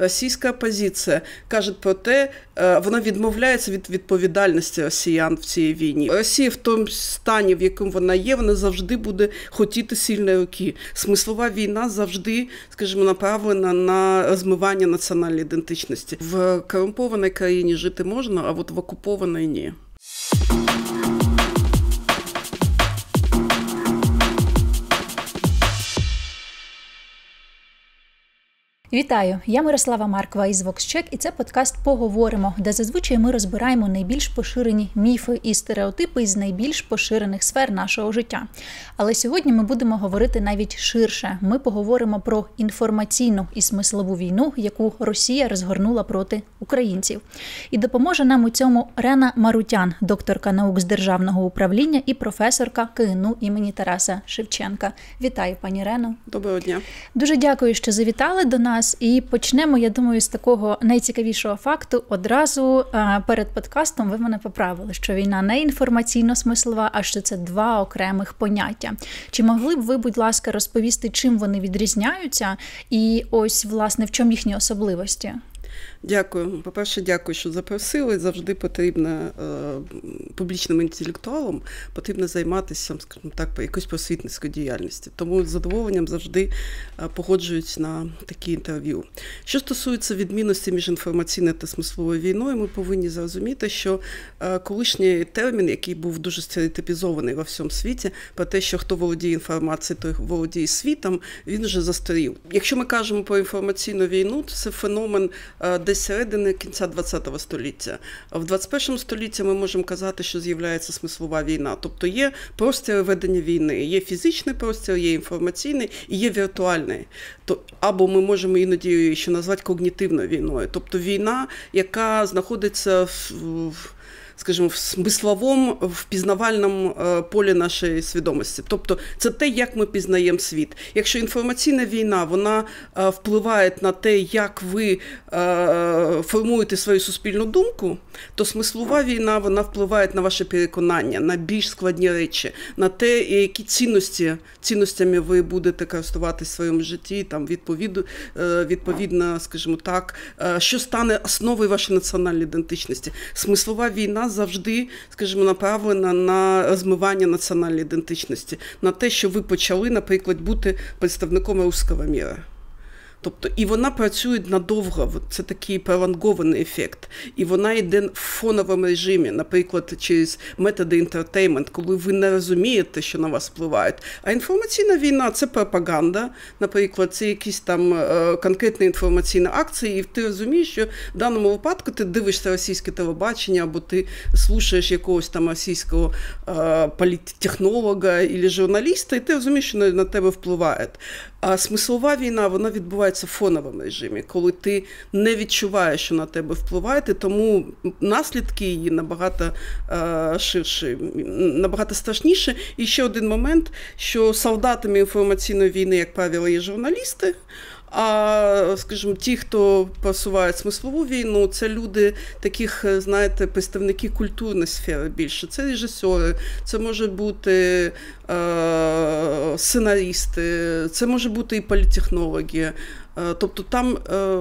російська опозиція каже про те, е, вона відмовляється від відповідальності росіян в цій війні. Росія в тому стані, в якому вона є, вона завжди буде хотіти сильної руки. Смислова війна завжди, скажімо, направлена на розмивання національної ідентичності. В корумпованій країні жити можна, а от в окупованій ні. Вітаю, я Мирослава Марква із VoxCheck і це подкаст Поговоримо, де зазвичай ми розбираємо найбільш поширені міфи і стереотипи із найбільш поширених сфер нашого життя. Але сьогодні ми будемо говорити навіть ширше. Ми поговоримо про інформаційну і смислову війну, яку Росія розгорнула проти українців. І допоможе нам у цьому Рена Марутян, докторка наук з державного управління і професорка КНУ імені Тараса Шевченка. Вітаю, пані Рено. Доброго дня. Дуже дякую, що завітали до нас нас. І почнемо, я думаю, з такого найцікавішого факту. Одразу е, перед подкастом ви мене поправили, що війна не інформаційно-смислова, а що це два окремих поняття. Чи могли б ви, будь ласка, розповісти, чим вони відрізняються, і ось власне в чому їхні особливості? Дякую. По-перше, дякую, що запросили. Завжди потрібно е, публічним інтелектуалам потрібно займатися, скажімо так, якоюсь просвітницькою діяльністю. Тому з задоволенням завжди е, погоджуюсь на такі інтерв'ю. Що стосується відмінності між інформаційною та смисловою війною, ми повинні зрозуміти, що е, колишній термін, який був дуже стереотипізований во всьому світі, про те, що хто володіє інформацією, той володіє світом, він вже застарів. Якщо ми кажемо про інформаційну війну, то це феномен десь середини кінця ХХ століття. В 21 столітті ми можемо казати, що з'являється смислова війна. Тобто є простір ведення війни, є фізичний простір, є інформаційний і є віртуальний. То Або ми можемо іноді ще назвати когнітивною війною, тобто війна, яка знаходиться в скажімо, в смисловому, в пізнавальному е, полі нашої свідомості. Тобто це те, як ми пізнаємо світ. Якщо інформаційна війна вона е, впливає на те, як ви е, формуєте свою суспільну думку, то смислова війна вона впливає на ваше переконання, на більш складні речі, на те, які цінності цінностями ви будете користуватися в своєму житті, там відповіду відповідно, скажімо так, що стане основою вашої національної ідентичності. Смислова війна завжди, скажімо, направлена на розмивання національної ідентичності, на те, що ви почали, наприклад, бути представником русского міра. Тобто, і вона працює надовго. Це такий пролонгований ефект. І вона йде в фоновому режимі, наприклад, через методи інтертеймент, коли ви не розумієте, що на вас впливають. А інформаційна війна це пропаганда, наприклад, це якісь там е, конкретні інформаційні акції, і ти розумієш, що в даному випадку ти дивишся російське телебачення, або ти слушаєш якогось там російського е, політтехнолога або журналіста, і ти розумієш, що на тебе впливає. А смислова війна вона відбувається відбувається в фоновому режимі, коли ти не відчуваєш, що на тебе впливає, тому наслідки її набагато е, ширші, набагато страшніше. І ще один момент, що солдатами інформаційної війни, як правило, є журналісти. А скажімо, ті, хто просувають смислову війну, це люди таких, е, знаєте, представники культурної сфери більше. Це режисери, це може бути е, сценаристи, це може бути і політехнологи. Е, тобто там е,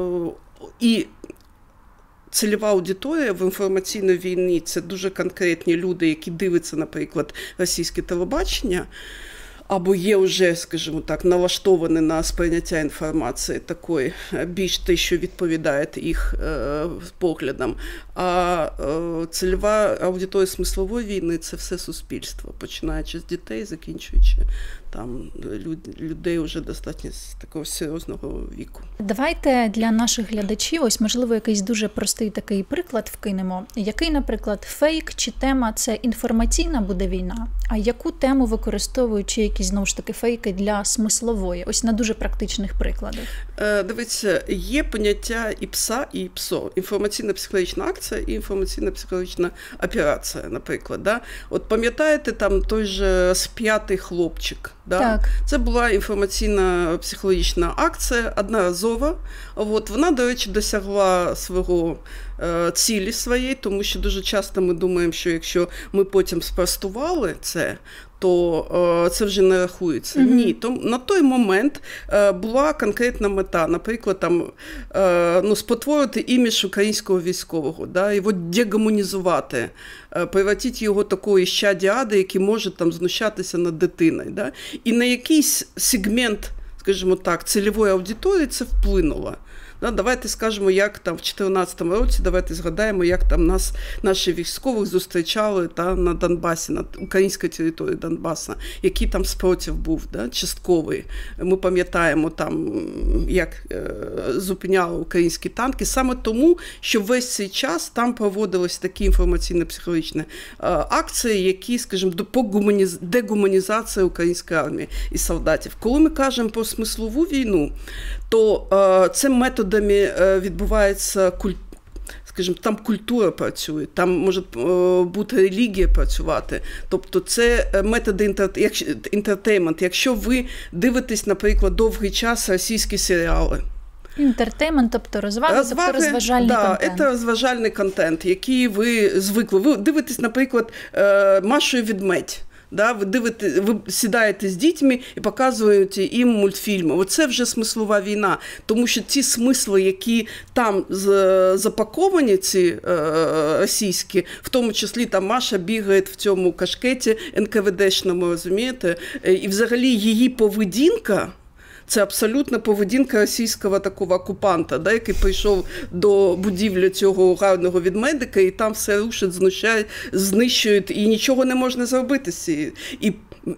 і Цільова аудиторія в інформаційній війні це дуже конкретні люди, які дивляться, наприклад, російське телебачення або є вже, скажімо так, налаштовані на сприйняття інформації такої, е, більш те, що відповідає їх е, поглядам. А е, цільова аудиторія смислової війни це все суспільство, починаючи з дітей, закінчуючи там людей вже достатньо з такого серйозного віку. Давайте для наших глядачів, ось можливо, якийсь дуже простий такий приклад вкинемо. Який, наприклад, фейк чи тема це інформаційна буде війна? А яку тему використовують чи якісь знову ж таки фейки для смислової? Ось на дуже практичних прикладах. Е, Дивіться, є поняття і пса, і псо. Інформаційна психологічна акція і інформаційна психологічна операція, наприклад. Да? От пам'ятаєте, там той же сп'ятий хлопчик. Да? Так. Це була інформаційна психологічна акція, одноразова. От, Вона, до речі, досягла свого е, цілі своєї, тому що дуже часто ми думаємо, що якщо ми потім спростували це, то е, це вже не рахується. Mm-hmm. Ні, то на той момент е, була конкретна мета, наприклад, там е, ну, спотворити імідж українського військового, да, його дегуманізувати, превратити його такої щадіади, який може там знущатися над дитиною. Да? І на якийсь сегмент, скажімо так, цільової аудиторії це вплинуло. Да, ну, Давайте скажемо, як там в 2014 році, давайте згадаємо, як там нас наші військових зустрічали та, на Донбасі, на українській території Донбаса, який там спротив був да, частковий. Ми пам'ятаємо, там, як е, зупиняли українські танки, саме тому, що весь цей час там проводились такі інформаційно-психологічні е, акції, які, скажімо, по гуманіз... української армії і солдатів. Коли ми кажемо про смислову війну, то е, цим методами е, відбувається культура. Скажімо, там культура працює, там може е, бути релігія працювати. Тобто це методи інтертеймент. Якщо ви дивитесь, наприклад, довгий час російські серіали. Інтертеймент, тобто розваги, тобто розваги тобто розважальний да, контент. Це розважальний контент, який ви звикли. Ви дивитесь, наприклад, Машу і відмедь. Да, Ви дивите, ви сідаєте з дітьми і показуєте їм мультфільми. Оце вже смислова війна, тому що ті смисли, які там запаковані, ці е, російські, в тому числі там Маша бігає в цьому кашкеті НКВДшному, розумієте, е, і взагалі її поведінка. Це абсолютна поведінка російського такого окупанта, да, який прийшов до будівлі цього гарного відмедика, і там все рушить, знущають, знищують, і нічого не можна зробити з І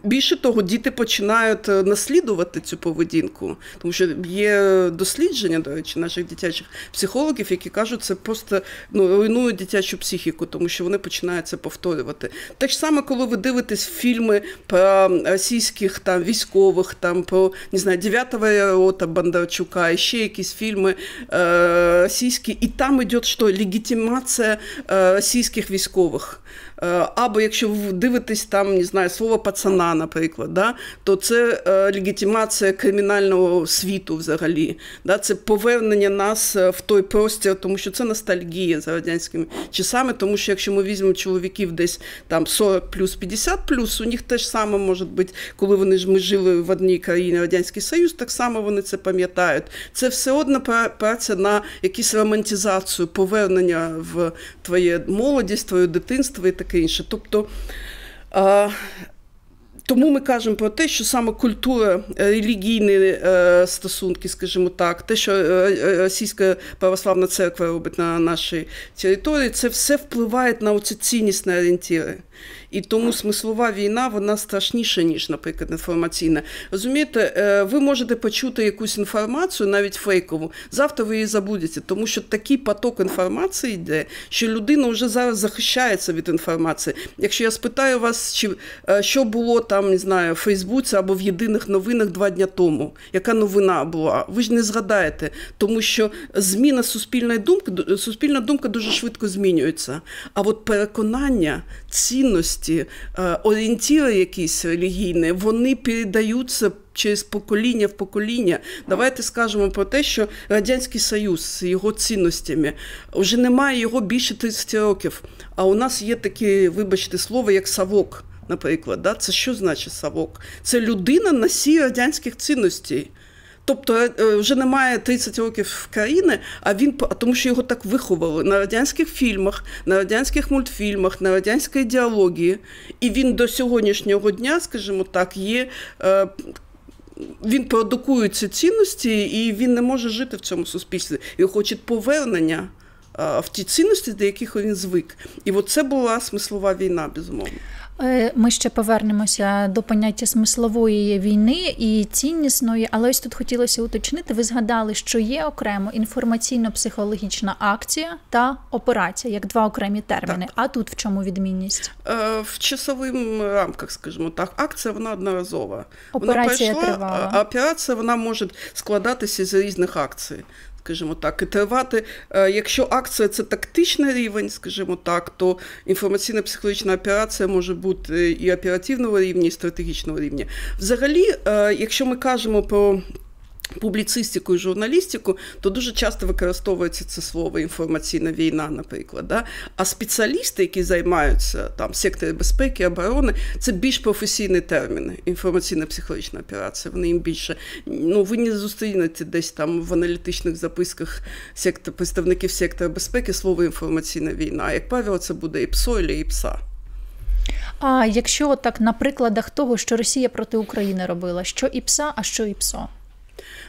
Більше того, діти починають е, наслідувати цю поведінку, тому що є дослідження, до речі, наших дитячих психологів, які кажуть, що це просто ну, руйнує дитячу психіку, тому що вони починають це повторювати. Так само, коли ви дивитесь фільми про російських там військових, там про не знаю, 9 рота Бондарчука, і ще якісь фільми е, російські, і там йде що легітимація е, російських військових. Е, або якщо ви дивитесь там, не знаю, слово пацана, наприклад, да, то це е, легітимація кримінального світу взагалі. Да, Це повернення нас е, в той простір, тому що це ностальгія за радянськими часами, тому що якщо ми візьмемо чоловіків десь там 40 плюс 50 плюс, у них теж саме може бути, коли вони ж ми жили в одній країні Радянський Союз, так само вони це пам'ятають. Це все одно праця на якісь романтизацію, повернення в твоє молодість, твоє дитинство і таке таке інше. Тобто тому ми кажемо про те, що саме культура е, релігійні е, стосунки, скажімо так, те, що е, російська православна церква робить на нашій території, це все впливає на оці ціннісні орієнтири. І тому смислова війна вона страшніша, ніж, наприклад, інформаційна. Розумієте, е, ви можете почути якусь інформацію, навіть фейкову. Завтра ви її забудете, тому що такий поток інформації йде, що людина вже зараз захищається від інформації. Якщо я спитаю вас, чи е, що було там, не знаю, в Фейсбуці або в єдиних новинах два дні тому, яка новина була? Ви ж не згадаєте, тому що зміна суспільної думки, суспільна думка дуже швидко змінюється. А от переконання цін цінності, е, орієнтіри якісь релігійні, вони передаються через покоління в покоління. Давайте скажемо про те, що Радянський Союз з його цінностями вже немає його більше 30 років. А у нас є такі, вибачте, слово, як савок, наприклад. Да? Це що значить савок? Це людина на сій радянських цінностей. Тобто е, е, вже немає 30 років країни, а він тому, що його так виховали на радянських фільмах, на радянських мультфільмах, на радянській ідеології. І він до сьогоднішнього дня, скажімо так, є. Е, він продукує ці цінності, і він не може жити в цьому суспільстві. Його хоче повернення в ті цінності, до яких він звик. І от це була смислова війна, безумовно. Е, ми ще повернемося до поняття смислової війни і ціннісної, але ось тут хотілося уточнити. Ви згадали, що є окремо інформаційно-психологічна акція та операція як два окремі терміни. Так. А тут в чому відмінність? Е, в часовим рамках, скажімо так, акція вона одноразова. Операція вона пройшла, тривала. а операція вона може складатися з різних акцій. Скажімо так, і тривати, е, якщо акція це тактичний рівень, скажімо так, то інформаційно психологічна операція може бути і оперативного рівня, і стратегічного рівня. Взагалі, е, якщо ми кажемо про Публіцистику і журналістику, то дуже часто використовується це слово інформаційна війна, наприклад. Да? А спеціалісти, які займаються там сектором безпеки, оборони, це більш професійні терміни. Інформаційна психологічна операція. Вони їм більше ну ви не зустрінете десь там в аналітичних записках сектор, представників сектора безпеки слово інформаційна війна. як правило, це буде і псойлі, і пса. А якщо так на прикладах того, що Росія проти України робила, що і пса, а що і ПСО?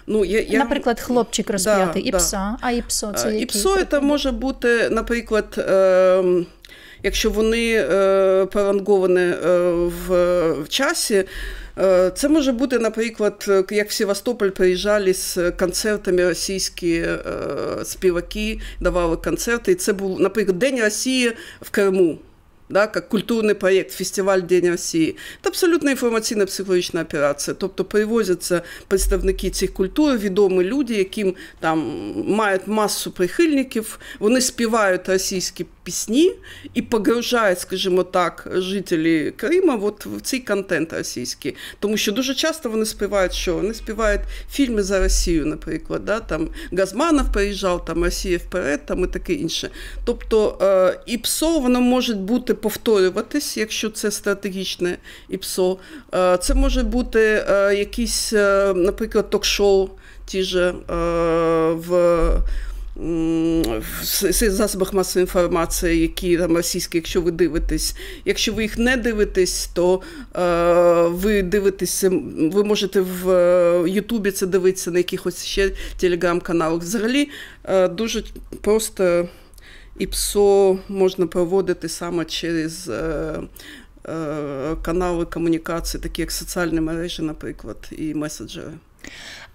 Ну я я наприклад, хлопчик розп'ятий, да, і пса. Да. А і псо це е, І псо це може бути, наприклад. Е, Якщо вони е, поранговані е, в, в часі, е, це може бути, наприклад, як в Севастополь приїжджали з концертами російські е, співаки, давали концерти. І це був, наприклад, День Росії в Криму да, як культурний проєкт, фестиваль День Росії. Це абсолютно інформаційна психологічна операція. Тобто привозяться представники цих культур, відомі люди, яким там мають масу прихильників, вони співають російські пісні і погружають, скажімо так, жителі Крима от в цей контент російський. Тому що дуже часто вони співають, що вони співають фільми за Росію, наприклад. Да? Там Газманов приїжджав, там Росія вперед, там і таке інше. Тобто, е, і ПСО воно може бути повторюватись, якщо це стратегічне ІПСО. Е, це може бути е, якісь, е, наприклад, ток-шоу ті ж в. В засобах масової інформації, які там російські, якщо ви дивитесь, якщо ви їх не дивитесь, то е, ви дивитеся, ви можете в Ютубі це дивитися на якихось ще телеграм-каналах. Взагалі е, дуже просто і ПСО можна проводити саме через е, е, канали комунікації, такі як соціальні мережі, наприклад, і меседжери.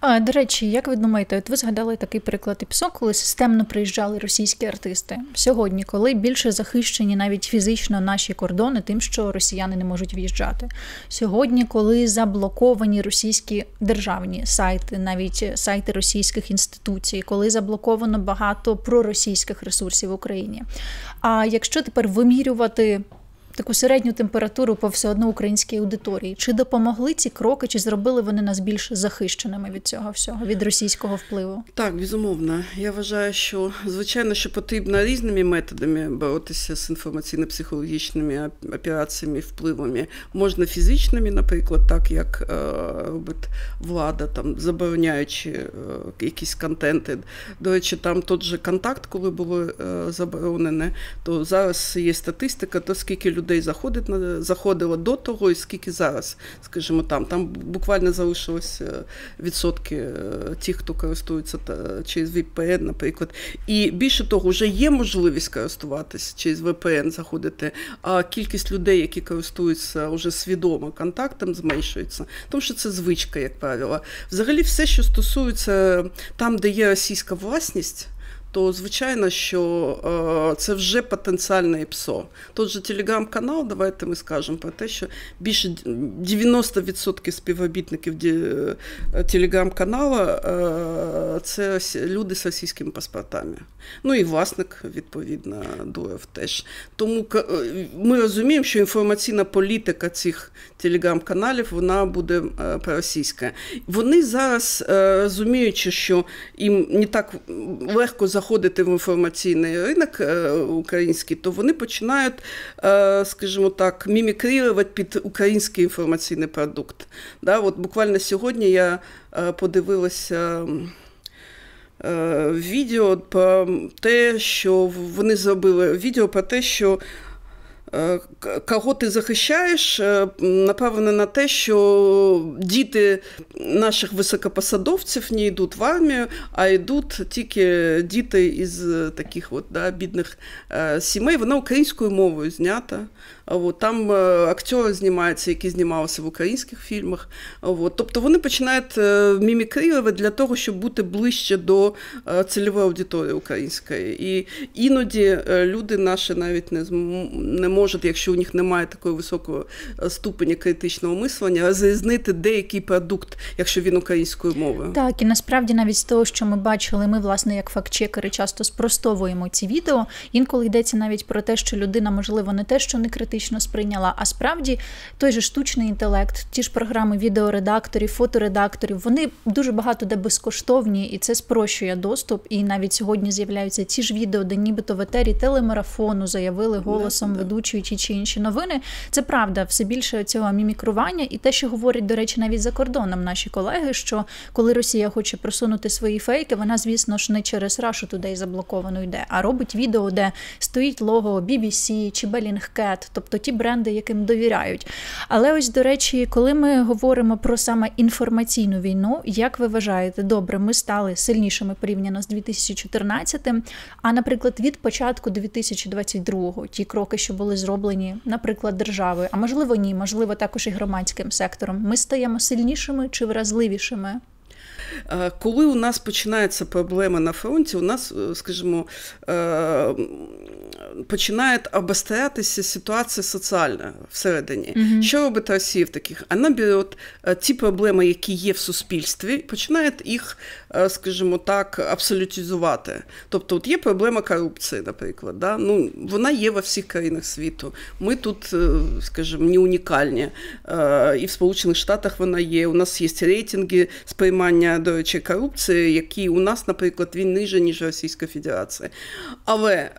А, До речі, як ви думаєте, от ви згадали такий приклад ІПСО, коли системно приїжджали російські артисти сьогодні, коли більше захищені навіть фізично наші кордони, тим, що росіяни не можуть в'їжджати. Сьогодні, коли заблоковані російські державні сайти, навіть сайти російських інституцій, коли заблоковано багато проросійських ресурсів в Україні. А якщо тепер вимірювати таку середню температуру по все одно українській аудиторії. Чи допомогли ці кроки, чи зробили вони нас більш захищеними від цього всього, від російського впливу? Так, безумовно. Я вважаю, що звичайно, що потрібно різними методами боротися з інформаційно-психологічними операціями, впливами. Можна фізичними, наприклад, так як е, робить влада, там забороняючи е, якісь контенти. До речі, там тот же контакт, коли було е, заборонене, то зараз є статистика, то скільки людей людей заходить на заходило до того, і скільки зараз, скажімо, там там буквально залишилось е, відсотки е, тих, хто користується та через VPN, наприклад. І більше того, вже є можливість користуватися через VPN заходити, а кількість людей, які користуються вже свідомо контактом, зменшується, тому що це звичка, як правило. Взагалі, все, що стосується там, де є російська власність то звичайно, що е, це вже потенціальне ПСО. Тот же телеграм-канал, давайте ми скажемо про те, що більше 90% співробітників е, телеграм-каналу е, це люди з російськими паспортами. Ну і власник, відповідно, Дуев теж. Тому ми розуміємо, що інформаційна політика цих телеграм-каналів вона буде проросійська. Вони зараз розуміючи, що їм не так легко заходити в інформаційний ринок е, український, то вони починають, е, скажімо так, мімікрірувати під український інформаційний продукт. Да, от Буквально сьогодні я е, подивилася. Відео про те, що вони зробили відео про те, що Е, кого ти захищаєш, е, напевне, на те, що діти наших високопосадовців не йдуть в армію, а йдуть тільки діти із е, таких от, да, бідних сімей. Вона українською мовою знята. От, Там э, актори знімаються, які знімалися в українських фільмах. От, Тобто вони починають е, мімікрувати для того, щоб бути ближче до е, цільової аудиторії української. І іноді е, люди наші навіть не не можуть, якщо у них немає такої високої ступені критичного мислення, розрізнити деякий продукт, якщо він українською мовою. Так, і насправді навіть з того, що ми бачили, ми власне як фактчекери часто спростовуємо ці відео. Інколи йдеться навіть про те, що людина, можливо, не те, що не критична, скептично сприйняла. А справді той же штучний інтелект, ті ж програми відеоредакторів, фоторедакторів, вони дуже багато де безкоштовні, і це спрощує доступ. І навіть сьогодні з'являються ті ж відео, де нібито в етері телемарафону заявили голосом yeah, ведучої ті чи інші новини. Це правда, все більше цього мімікрування, і те, що говорять, до речі, навіть за кордоном наші колеги, що коли Росія хоче просунути свої фейки, вона, звісно ж, не через Рашу туди заблоковано йде, а робить відео, де стоїть лого BBC чи Bellingcat, тобто тобто ті бренди, яким довіряють. Але ось, до речі, коли ми говоримо про саме інформаційну війну, як ви вважаєте, добре, ми стали сильнішими порівняно з 2014-м, А наприклад, від початку 2022-го, ті кроки, що були зроблені, наприклад, державою, а можливо, ні, можливо, також і громадським сектором, ми стаємо сильнішими чи вразливішими. Е, коли у нас починається проблема на фронті, у нас, е, скажімо, е, починає обострятися ситуація соціальна всередині. Mm-hmm. Що робить Росія в таких? Вона бере ті проблеми, які є в суспільстві, починає їх, е, скажімо так, абсолютизувати. Тобто, от є проблема корупції, наприклад. Да? Ну, Вона є во всіх країнах світу. Ми тут, е, скажімо, не унікальні. Е, і в Сполучених Штатах вона є. У нас є рейтинги сприймання, до речі, корупції, які у нас, наприклад, він ниже, ніж Російська Федерація. Але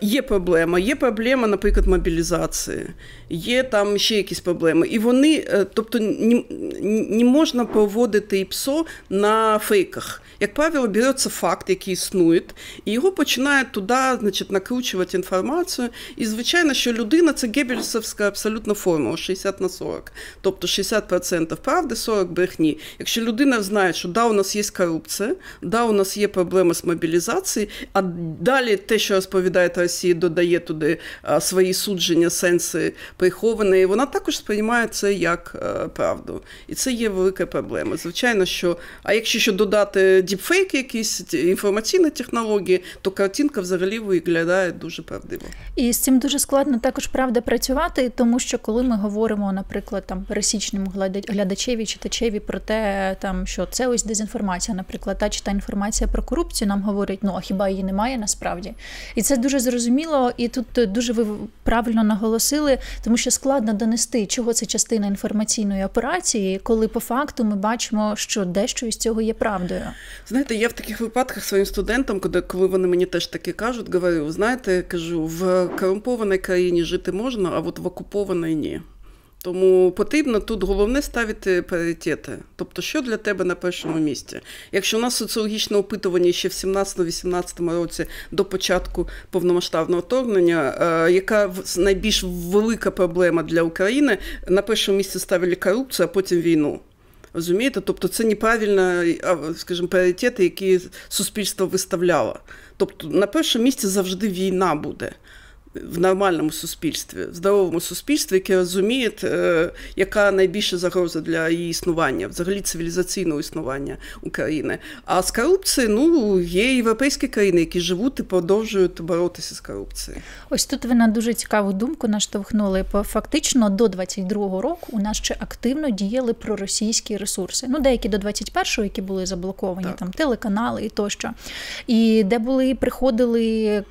є проблема. Є проблема, наприклад, мобілізації, є там ще якісь проблеми. І вони, е, тобто, не можна проводити ІПСО на фейках. Як правило, береться факт, який існує, і його починає туди значить, накручувати інформацію. І, звичайно, що людина це гебельсовська абсолютно формула 60 на 40. Тобто 60% правди, 40 брехні. Якщо людина знає, що да, у нас є корупція, да, у нас є проблеми з мобілізацією, а далі те, що розповідає Росія, додає туди е, свої судження, сенси приховані. Вона також сприймає це як е, правду. І це є велика проблема. Звичайно, що а якщо ще додати діпфейки, якісь інформаційні технології, то картинка взагалі виглядає дуже правдиво. І з цим дуже складно також правда працювати, тому що коли ми говоримо, наприклад, там пересічному глядачеві, читачеві про те, там що це ось дезінформація, наприклад, та чи та інформація про корупцію, нам говорить, ну а хіба її немає насправді? І це дуже зрозуміло зрозуміло, і тут е, дуже ви правильно наголосили, тому що складно донести, чого це частина інформаційної операції, коли по факту ми бачимо, що дещо із цього є правдою. Знаєте, я в таких випадках своїм студентам, коли вони мені теж таке кажуть, говорю: знаєте, кажу, в корумпованій країні жити можна, а от в окупованій ні. Тому потрібно тут головне ставити пріоритети. Тобто, що для тебе на першому місці? Якщо у нас соціологічне опитування ще в 17-18 році до початку повномасштабного вторгнення, е, яка найбільш велика проблема для України, на першому місці ставили корупцію, а потім війну. Розумієте? Тобто це неправильно, скажімо, пріоритети, які суспільство виставляло. Тобто на першому місці завжди війна буде в нормальному суспільстві, в здоровому суспільстві, яке розуміє, е, яка найбільша загроза для її існування, взагалі цивілізаційного існування України. А з корупції, ну є європейські країни, які живуть і продовжують боротися з корупцією. Ось тут ви на дуже цікаву думку наштовхнули. Фактично до 22-го року у нас ще активно діяли проросійські ресурси. Ну, деякі до 21-го, які були заблоковані, так. там телеканали і тощо. І де були приходили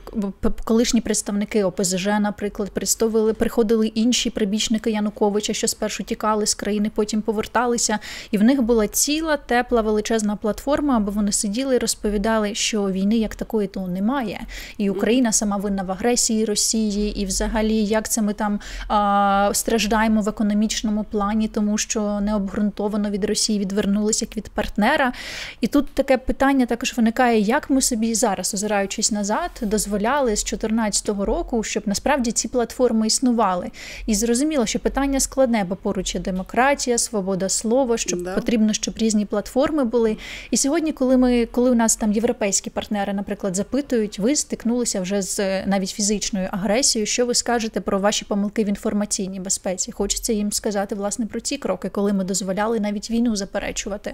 колишні представники. ОПЗЖ, наприклад, представили, приходили інші прибічники Януковича, що спершу тікали з країни, потім поверталися. І в них була ціла, тепла, величезна платформа, аби вони сиділи і розповідали, що війни як такої то немає, і Україна сама винна в агресії Росії, і взагалі, як це ми там а, страждаємо в економічному плані, тому що необґрунтовано від Росії відвернулися як від партнера. І тут таке питання також виникає: як ми собі зараз, озираючись назад, дозволяли з 2014 року щоб насправді ці платформи існували. І зрозуміло, що питання складне, бо поруч є демократія, свобода слова, щоб да. потрібно, щоб різні платформи були. І сьогодні, коли ми коли у нас там європейські партнери, наприклад, запитують, ви стикнулися вже з навіть фізичною агресією. Що ви скажете про ваші помилки в інформаційній безпеці? Хочеться їм сказати власне про ці кроки, коли ми дозволяли навіть війну заперечувати.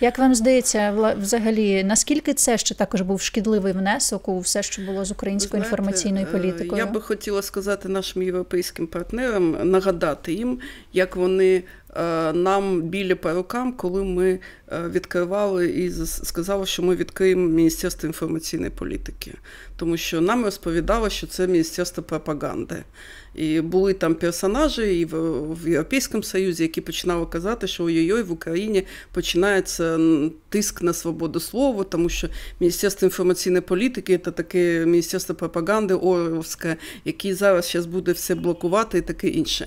Як вам здається, взагалі наскільки це ще також був шкідливий внесок у все, що було з українською Знаєте, інформаційною е, політикою? Я би хотіла сказати нашим європейським партнерам, нагадати їм, як вони Е, нам білі по рукам, коли ми е, відкривали і сказали, що ми відкриємо Міністерство інформаційної політики, тому що нам розповідали, що це міністерство пропаганди. І були там персонажі і в Європейському Союзі, які починали казати, що ой-ой-ой, в Україні починається тиск на свободу слова, тому що Міністерство інформаційної політики це таке міністерство пропаганди Оровське, яке зараз зараз буде все блокувати і таке інше.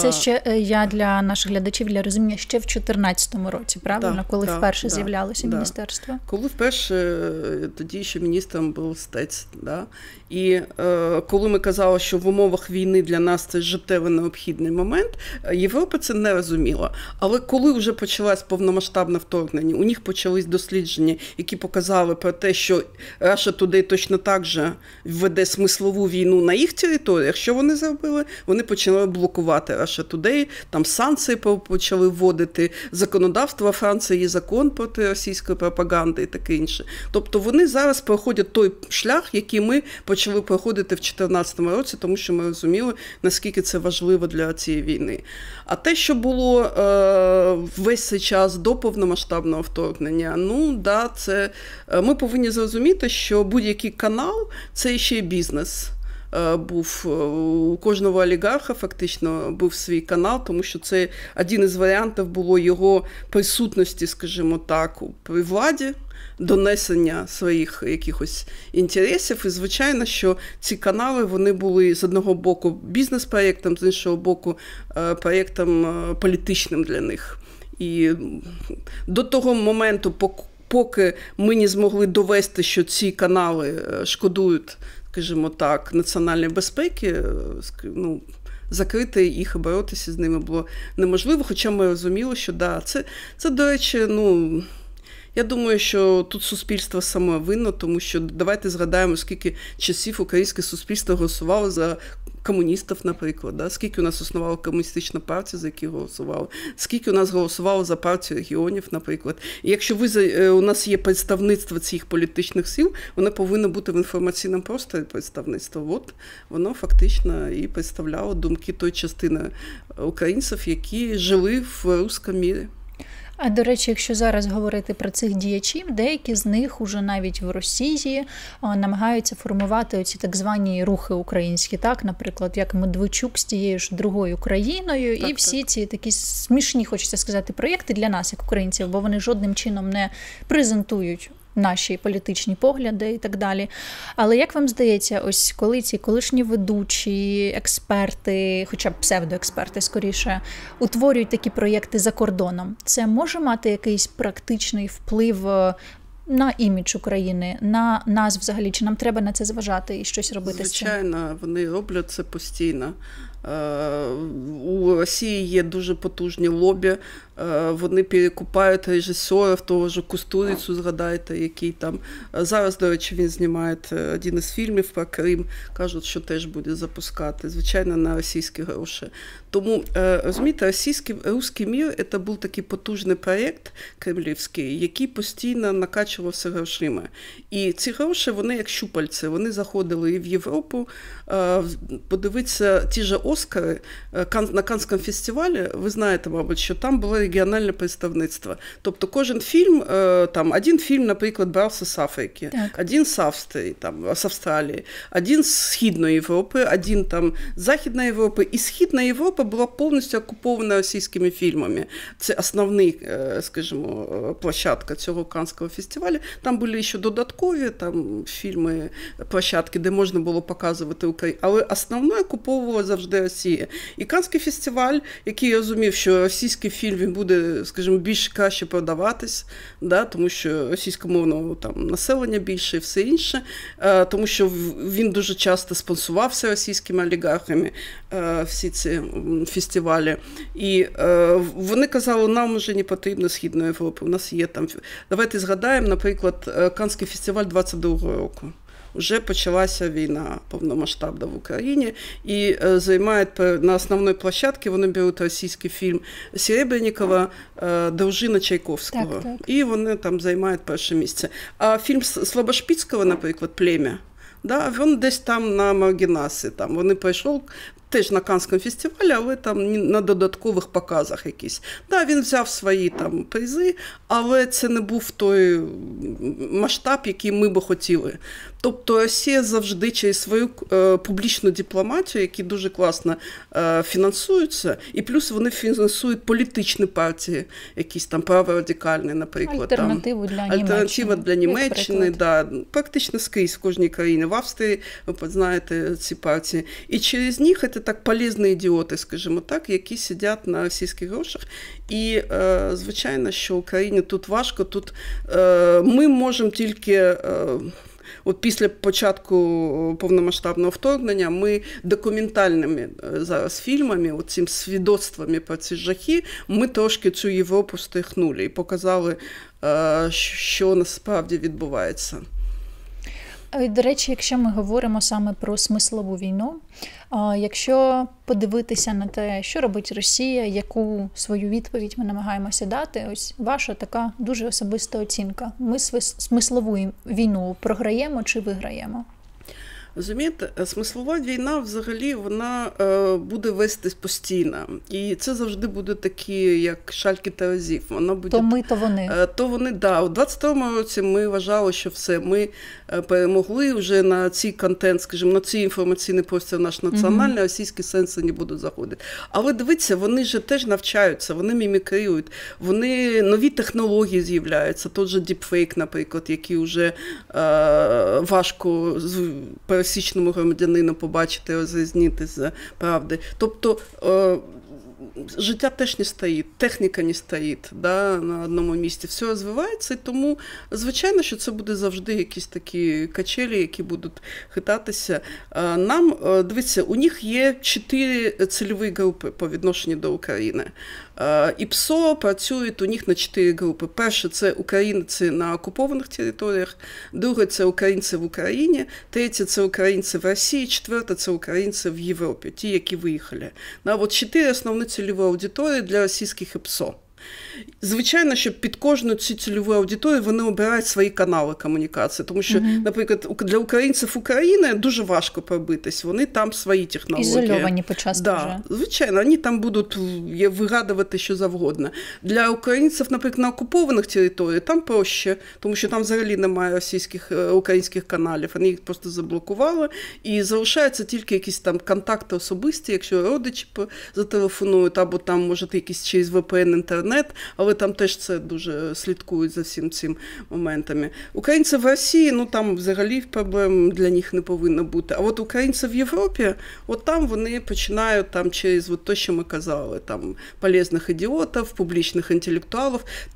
Це ще е, я для наших глядачів глядачів для розуміння ще в 2014 році, правильно, да, коли да, вперше да, з'являлося міністерство? Коли вперше е, тоді ще міністром був стець, да і е, коли ми казали, що в умовах війни для нас це життєво необхідний момент, е, Європа це не розуміла. Але коли вже почалась повномасштабне вторгнення, у них почались дослідження, які показали про те, що Раша туди точно так же введе смислову війну на їх територіях, що вони зробили? Вони почали блокувати Раша туди, там санкції по почали вводити законодавство Франції закон проти російської пропаганди і таке інше. Тобто вони зараз проходять той шлях, який ми почали проходити в 2014 році, тому що ми розуміли, наскільки це важливо для цієї війни. А те, що було е, весь цей час до повномасштабного вторгнення, ну да, це е, ми повинні зрозуміти, що будь-який канал це ще й бізнес. Э, був э, у кожного олігарха, фактично був свій канал, тому що це один із варіантів було його присутності, скажімо так, при владі. Донесення своїх якихось інтересів, і звичайно, що ці канали вони були з одного боку бізнес-проєктом, з іншого боку, е, проєктом е, політичним для них. І до того моменту, поки ми не змогли довести, що ці канали е, шкодують скажімо так, національної безпеки, е, ну. Закрити їх і боротися з ними було неможливо, хоча ми розуміли, що да, це, це до речі, ну я думаю, що тут суспільство саме винно, тому що давайте згадаємо, скільки часів українське суспільство голосувало за комуністів, наприклад, да? скільки у нас існувала комуністична партія, за які голосували, скільки у нас голосувало за партію регіонів, наприклад. І якщо ви е, у нас є представництво цих політичних сил, воно повинно бути в інформаційному просторі представництво. От воно фактично і представляло думки тої частини е, українців, які жили в руському мірі. А до речі, якщо зараз говорити про цих діячів, деякі з них уже навіть в Росії намагаються формувати оці так звані рухи українські, так, наприклад, як Медведчук з тією ж другою країною, так, і всі так. ці такі смішні, хочеться сказати, проєкти для нас, як українців, бо вони жодним чином не презентують наші політичні погляди і так далі. Але як вам здається, ось коли ці колишні ведучі, експерти, хоча б псевдоексперти, скоріше, утворюють такі проєкти за кордоном, це може мати якийсь практичний вплив? Е, на імідж України, на нас взагалі, чи нам треба на це зважати і щось робити? Звичайно, з цим? вони роблять це постійно. Е, у Росії є дуже потужні лобі Е, вони перекупають режисерів того ж Кустурицю, згадайте, який там. Е, зараз, до речі, він знімає е, один із фільмів про Крим, кажуть, що теж буде запускати, звичайно, на російські гроші. Тому розумієте, російський русський мір це був такий потужний проєкт кремлівський, який постійно накачувався грошима. І ці гроші, вони як щупальці, вони заходили і в Європу. Подивитися, ті ж Оскари на Канському фестивалі, ви знаєте, мабуть, що там були регіональне представництво. Тобто кожен фільм, е, там один фільм, наприклад, брався з Африки, так. один з Австрії, там з Австралії, один з Східної Європи, один там з Західної Європи. І Східна Європа була повністю окупована російськими фільмами. Це основний, е, скажімо, площадка цього канського фестивалю. Там були ще додаткові там фільми, площадки, де можна було показувати Україну. Але основне окуповувала завжди Росія. І Канський фестиваль, який розумів, що російський фільм буде, скажімо, більш краще продаватись, да, тому що російськомовного там населення більше і все інше, е, тому що він дуже часто спонсувався російськими олігархами е, всі ці фестивалі. І е, вони казали, нам вже не потрібно східної Європи. У нас є там. Давайте згадаємо, наприклад, Канський фестиваль 22-го року вже почалася війна повномасштабна в Україні і е, займають на основної площадці вони беруть російський фільм Серебрянікова е, Дружина Чайковського. Так, так. І вони там займають перше місце. А фільм Слабошпіцького, наприклад, плем'я. Да, він десь там на Маргінасі. Там вони пройшов теж на Канському фестивалі, але там на додаткових показах якісь. Да, Він взяв свої там призи, але це не був той масштаб, який ми би хотіли. Тобто Росія завжди через свою е, публічну дипломатію, які дуже класно е, фінансуються, і плюс вони фінансують політичні партії, якісь там праворадикальні, наприклад. Альтернативу там. для Альтернатива для Німеччини, да, практично скрізь в кожній країні. В Австрії, ви знаєте, ці партії. І через них це так полізні ідіоти, скажімо так, які сидять на російських грошах. І е, звичайно, що Україні тут важко. Тут е, ми можемо тільки. Е, от після початку повномасштабного вторгнення ми документальними зараз фільмами, от цим свідоцтвами про ці жахи, ми трошки цю Європу стихнули і показали, що насправді відбувається. Е, до речі, якщо ми говоримо саме про смислову війну, якщо подивитися на те, що робить Росія, яку свою відповідь ми намагаємося дати, ось ваша така дуже особиста оцінка. Ми смислову війну програємо чи виграємо? Розумієте, е, смислова війна взагалі вона е, буде вестись постійно, і це завжди буде такі, як шальки та озів. Вона буде то ми, то вони е, то вони да у 22-му році. Ми вважали, що все ми перемогли вже на цей контент, скажімо, на цій інформаційний простір наш національний угу. російські сенси не будуть заходити. Але дивіться, вони ж теж навчаються, вони мімікриють, вони нові технології з'являються. Тот же діпфейк, наприклад, який вже е, важко перед пересічному громадянину побачити, розрізнити з правди. Тобто е, життя теж не стоїть, техніка не стоїть да, на одному місці. Все розвивається, і тому звичайно, що це буде завжди якісь такі качелі, які будуть хитатися. Е, нам е, дивіться, у них є чотири цільові групи по відношенню до України. Е, ІПСО працюють у них на чотири групи. Перше це українці на окупованих територіях, друге це українці в Україні, третє це українці в Росії, четверте це українці в Європі, ті, які виїхали. На от чотири основні цільові аудиторії для російських ІПСО. Звичайно, що під кожну цю цільову аудиторію вони обирають свої канали комунікації, тому що, mm наприклад, для українців України дуже важко пробитись. Вони там свої технології. Ізольовані почасти да, вже. Звичайно, вони там будуть вигадувати що завгодно. Для українців, наприклад, на окупованих територіях там проще, тому що там взагалі немає російських е, українських каналів. Вони їх просто заблокували і залишаються тільки якісь там контакти особисті, якщо родичі зателефонують, або там може якісь через VPN інтернет інтернет, але там теж це дуже слідкують за всім цим моментами. Українці в Росії, ну там взагалі проблем для них не повинно бути. А от українці в Європі, от там вони починають там через от те, що ми казали, там полезних ідіотів, публічних інтелектуалів.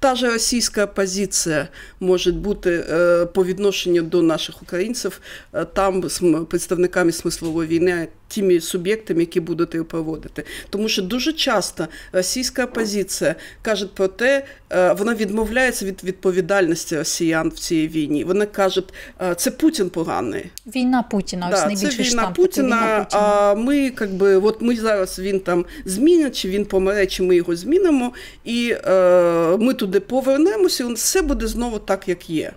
Та ж російська опозиція може бути е, по відношенню до наших українців е, там з представниками смислової війни. Тими суб'єктами, які будуть її проводити, тому що дуже часто російська опозиція Кажуть про те, е, вона відмовляється від відповідальності росіян в цій війні. Вони кажуть, е, це Путін поганий. Війна Путіна, да, ось найбільше це війна штамп, Путіна. Війна Путіна. А ми, якби, от ми зараз він там змінять чи він помре, чи ми його змінимо, і е, ми туди повернемося. і Все буде знову так, як є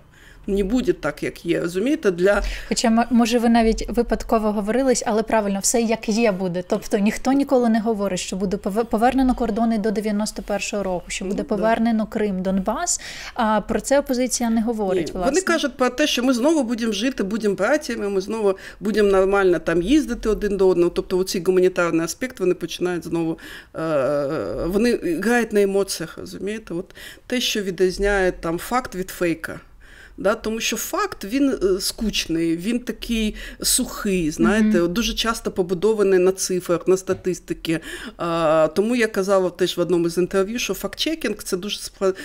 не буде так, як є. Розумієте, для хоча може ви навіть випадково говорились, але правильно все як є буде. Тобто ніхто ніколи не говорить, що буде повернено кордони до 91-го року, що ну буде повернено Крим, Донбас. А про це опозиція не говорить. Ні. Вони кажуть про те, що ми знову будемо жити, будемо братіями, ми знову будемо нормально там їздити один до одного. Тобто, оці гуманітарний аспект вони починають знову е, вони грають на емоціях, розумієте? От те, що відрізняє там факт від фейка. Да, Тому що факт він е, скучний, він такий сухий, знаєте, mm-hmm. дуже часто побудований на цифрах, на статистики. А, Тому я казала теж в одному з інтерв'ю, що факт-чекінг це дуже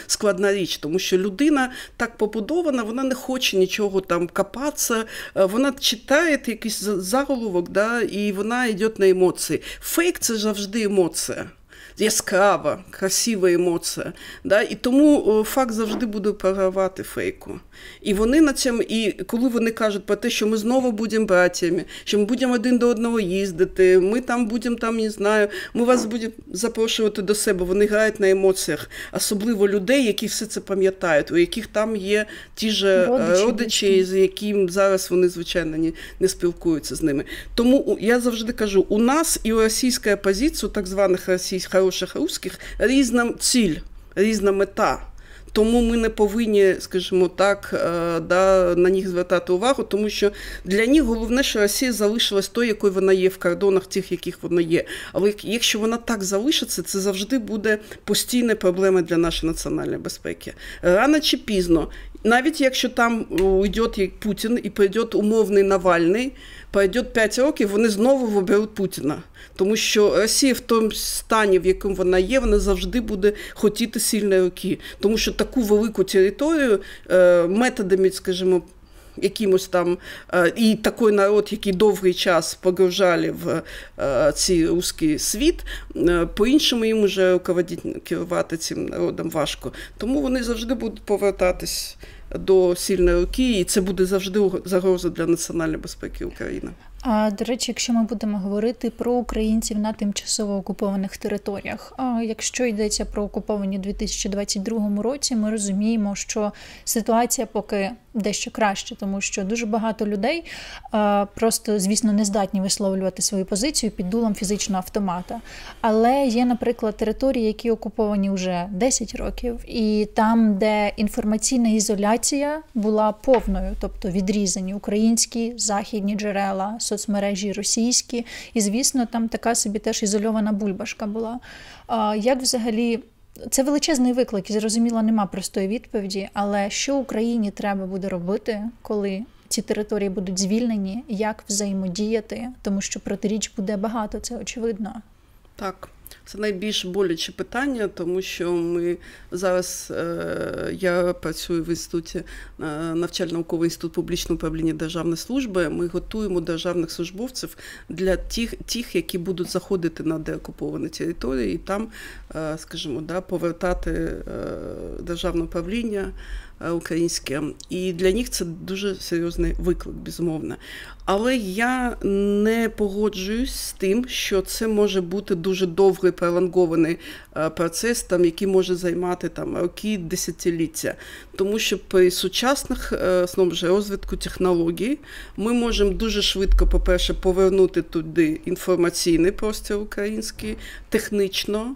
складна річ, тому що людина так побудована, вона не хоче нічого там копатися, е, вона читає якийсь заголовок, да, і вона йде на емоції. Фейк це завжди емоція яскрава, красива емоція. Да? І тому е, факт завжди буде перегравати фейку. І вони на цьому, і коли вони кажуть про те, що ми знову будемо братями, що ми будемо один до одного їздити, ми там будемо, там не знаю, ми вас будемо запрошувати до себе. Вони грають на емоціях, особливо людей, які все це пам'ятають, у яких там є ті ж е, родичі, родичі з яким зараз вони звичайно не, не спілкуються з ними. Тому я завжди кажу: у нас і у російської опозиції, так званих російських у русських різна ціль, різна мета. Тому ми не повинні, скажімо так, е, да, на них звертати увагу, тому що для них головне, що Росія залишилась той, якою вона є в кордонах, тих, яких вона є. Але якщо вона так залишиться, це завжди буде постійна проблема для нашої національної безпеки. Рано чи пізно навіть якщо там уйде Путін і прийде умовний Навальний, пойде 5 років, вони знову виберуть Путіна. Тому що Росія в тому стані, в якому вона є, вона завжди буде хотіти сильної руки. Тому що таку велику територію е, методами, скажімо, якимось там, е, і такий народ, який довгий час погружали в е, цей русський світ, е, по-іншому їм вже керувати цим народом важко. Тому вони завжди будуть повертатись до сильної руки, і це буде завжди загроза для національної безпеки України. А до речі, якщо ми будемо говорити про українців на тимчасово окупованих територіях, а якщо йдеться про окуповані у 2022 році, ми розуміємо, що ситуація поки дещо краще, тому що дуже багато людей а, просто, звісно, не здатні висловлювати свою позицію під дулом фізичного автомата. Але є, наприклад, території, які окуповані вже 10 років, і там, де інформаційна ізоляція була повною, тобто відрізані українські західні джерела соцмережі російські, і звісно, там така собі теж ізольована бульбашка була. Як взагалі? Це величезний виклик, і зрозуміло, нема простої відповіді. Але що Україні треба буде робити, коли ці території будуть звільнені, як взаємодіяти, тому що протиріч буде багато, це очевидно. Так це найбільш боляче питання, тому що ми зараз е, я працюю в інституті е, навчально-науковий інститут публічного управління державної служби. Ми готуємо державних службовців для тих, тих, які будуть заходити на деокуповані території, і там, е, скажімо, да, повертати державне управління. Е, українське, і для них це дуже серйозний виклик, безумовно. Але я не погоджуюсь з тим, що це може бути дуже довгий пролонгований е, процес, там який може займати там роки, десятиліття. Тому що при сучасних знову е, ж розвитку технологій ми можемо дуже швидко, по-перше, повернути туди інформаційний простір український, технічно.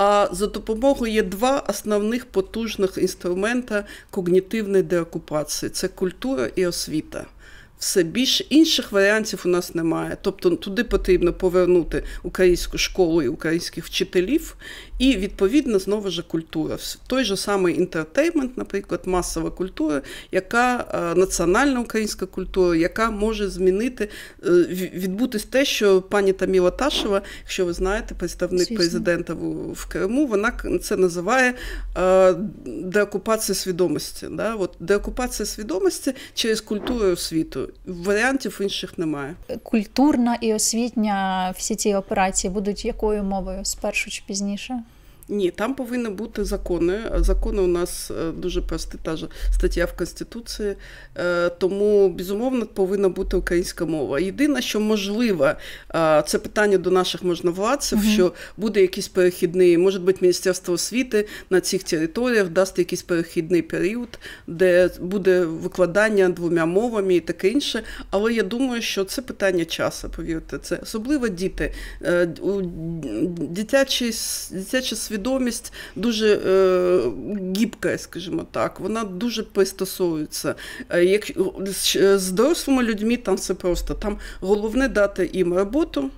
А за допомогою є два основних потужних інструмента когнітивної деокупації: це культура і освіта все більше інших варіантів у нас немає. Тобто туди потрібно повернути українську школу і українських вчителів, і відповідно знову ж культура. Той же самий інтертеймент, наприклад, масова культура, яка е, національна українська культура, яка може змінити е, відбутись те, що пані Таміла Ташева, якщо ви знаєте, представник Звісно. президента в Криму, вона це називає е, деокупація свідомості. Да? От Деокупація свідомості через культуру освіту варіантів інших немає. Культурна і освітня всі ці операції будуть якою мовою спершу чи пізніше? Ні, там повинні бути закони. Закони у нас е, дуже прості, та ж стаття в Конституції, е, тому безумовно повинна бути українська мова. Єдине, що можливо, е, це питання до наших можновладців, угу. що буде якийсь перехідний, може бути, Міністерство освіти на цих територіях дасть якийсь перехідний період, де буде викладання двома мовами і таке інше. Але я думаю, що це питання часу, повірте, це особливо діти. Дитячий, дитячий світ свідомість дуже е, гібка, скажімо так, вона дуже пристосовується. Е, як е, з дорослими людьми там все просто. Там головне дати їм роботу.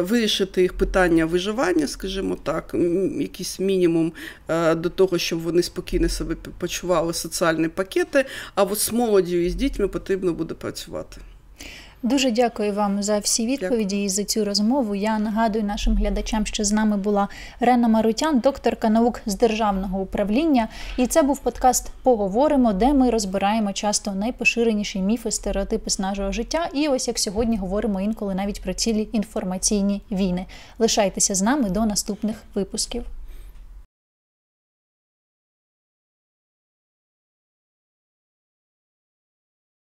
Вирішити їх питання виживання, скажімо так, якийсь мінімум е, до того, щоб вони спокійно себе почували соціальні пакети. А от з молоддю і з дітьми потрібно буде працювати. Дуже дякую вам за всі відповіді дякую. і за цю розмову. Я нагадую нашим глядачам, що з нами була Рена Марутян, докторка наук з державного управління. І це був подкаст Поговоримо, де ми розбираємо часто найпоширеніші міфи, стереотипи з нашого життя. І ось як сьогодні говоримо інколи навіть про цілі інформаційні війни. Лишайтеся з нами до наступних випусків.